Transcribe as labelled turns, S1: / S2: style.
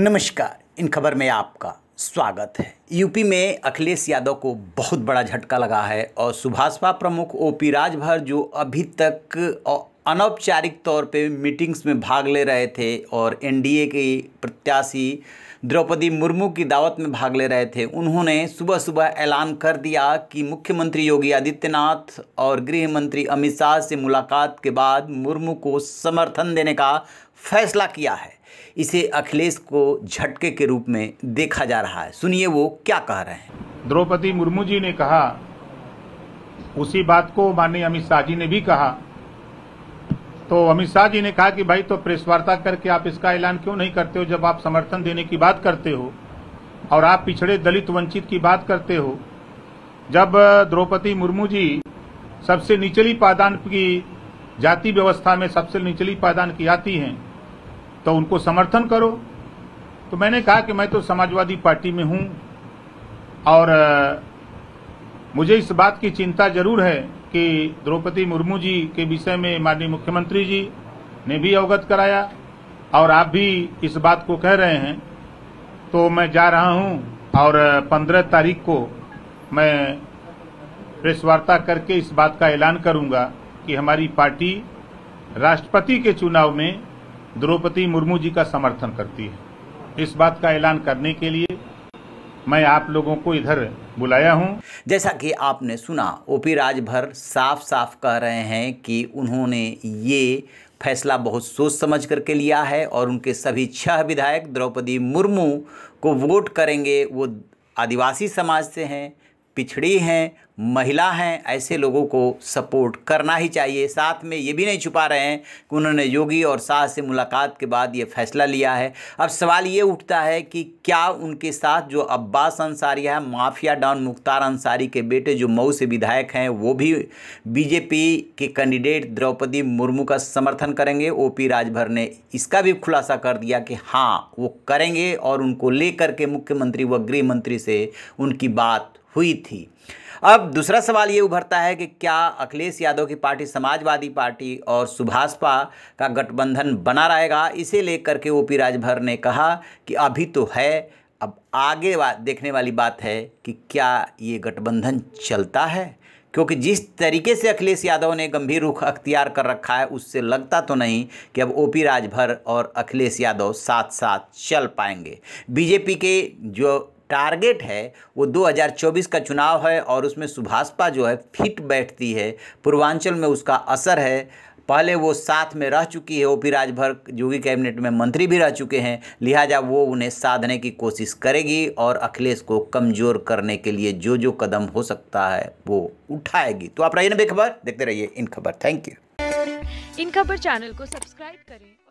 S1: नमस्कार इन खबर में आपका स्वागत है यूपी में अखिलेश यादव को बहुत बड़ा झटका लगा है और सुभाषपा प्रमुख ओ पी राजभर जो अभी तक अनौपचारिक तौर पे मीटिंग्स में भाग ले रहे थे और एनडीए के प्रत्याशी द्रौपदी मुर्मू की दावत में भाग ले रहे थे उन्होंने सुबह सुबह ऐलान कर दिया कि मुख्यमंत्री योगी आदित्यनाथ और गृह मंत्री अमित शाह से मुलाकात के बाद मुर्मू को समर्थन देने का फैसला किया है इसे अखिलेश को झटके के रूप में देखा
S2: जा रहा है सुनिए वो क्या कह रहे हैं द्रौपदी मुर्मू जी ने कहा उसी बात को माननीय अमित शाह जी ने भी कहा तो अमित शाह जी ने कहा कि भाई तो प्रेस वार्ता करके आप इसका ऐलान क्यों नहीं करते हो जब आप समर्थन देने की बात करते हो और आप पिछड़े दलित वंचित की बात करते हो जब द्रौपदी मुर्मू जी सबसे निचली पादान की जाति व्यवस्था में सबसे निचली पादान की आती हैं तो उनको समर्थन करो तो मैंने कहा कि मैं तो समाजवादी पार्टी में हूं और मुझे इस बात की चिंता जरूर है कि द्रौपदी मुर्मू जी के विषय में माननीय मुख्यमंत्री जी ने भी अवगत कराया और आप भी इस बात को कह रहे हैं तो मैं जा रहा हूं और पंद्रह तारीख को मैं प्रेस वार्ता करके इस बात का ऐलान करूंगा कि हमारी पार्टी राष्ट्रपति के चुनाव में द्रौपदी मुर्मू जी का समर्थन करती है इस बात का ऐलान करने के लिए मैं आप लोगों को इधर बुलाया हूं। जैसा कि आपने सुना ओपी
S1: राजभर साफ साफ कह रहे हैं कि उन्होंने ये फैसला बहुत सोच समझ करके लिया है और उनके सभी छह विधायक द्रौपदी मुर्मू को वोट करेंगे वो आदिवासी समाज से हैं पिछड़ी हैं महिला हैं ऐसे लोगों को सपोर्ट करना ही चाहिए साथ में ये भी नहीं छुपा रहे हैं कि उन्होंने योगी और शाह से मुलाकात के बाद ये फैसला लिया है अब सवाल ये उठता है कि क्या उनके साथ जो अब्बास अंसारी है माफिया डॉन मुख्तार अंसारी के बेटे जो मऊ से विधायक हैं वो भी बीजेपी के कैंडिडेट द्रौपदी मुर्मू का समर्थन करेंगे ओ पी राजभर ने इसका भी खुलासा कर दिया कि हाँ वो करेंगे और उनको लेकर के मुख्यमंत्री व गृह मंत्री से उनकी बात हुई थी अब दूसरा सवाल ये उभरता है कि क्या अखिलेश यादव की पार्टी समाजवादी पार्टी और सुभाषपा का गठबंधन बना रहेगा इसे लेकर के ओ पी राजभर ने कहा कि अभी तो है अब आगे वा, देखने वाली बात है कि क्या ये गठबंधन चलता है क्योंकि जिस तरीके से अखिलेश यादव ने गंभीर रुख अख्तियार कर रखा है उससे लगता तो नहीं कि अब ओपी राजभर और अखिलेश यादव साथ साथ चल पाएंगे बीजेपी के जो टारगेट है वो 2024 का चुनाव है और उसमें सुभाषपा जो है फिट बैठती है पूर्वांचल में उसका असर है पहले वो साथ में रह चुकी है O P Rajbhar Yogi cabinet में मंत्री भी रह चुके हैं लिहाजा वो उन्हें साधने की कोशिश करेगी और अखिलेश को कमज़ोर करने के लिए जो जो कदम हो सकता है वो उठाएगी तो आप रहिए ना बेखबर देखते रहिए इन खबर थैंक
S2: यू इन खबर चैनल को सब्सक्राइब करें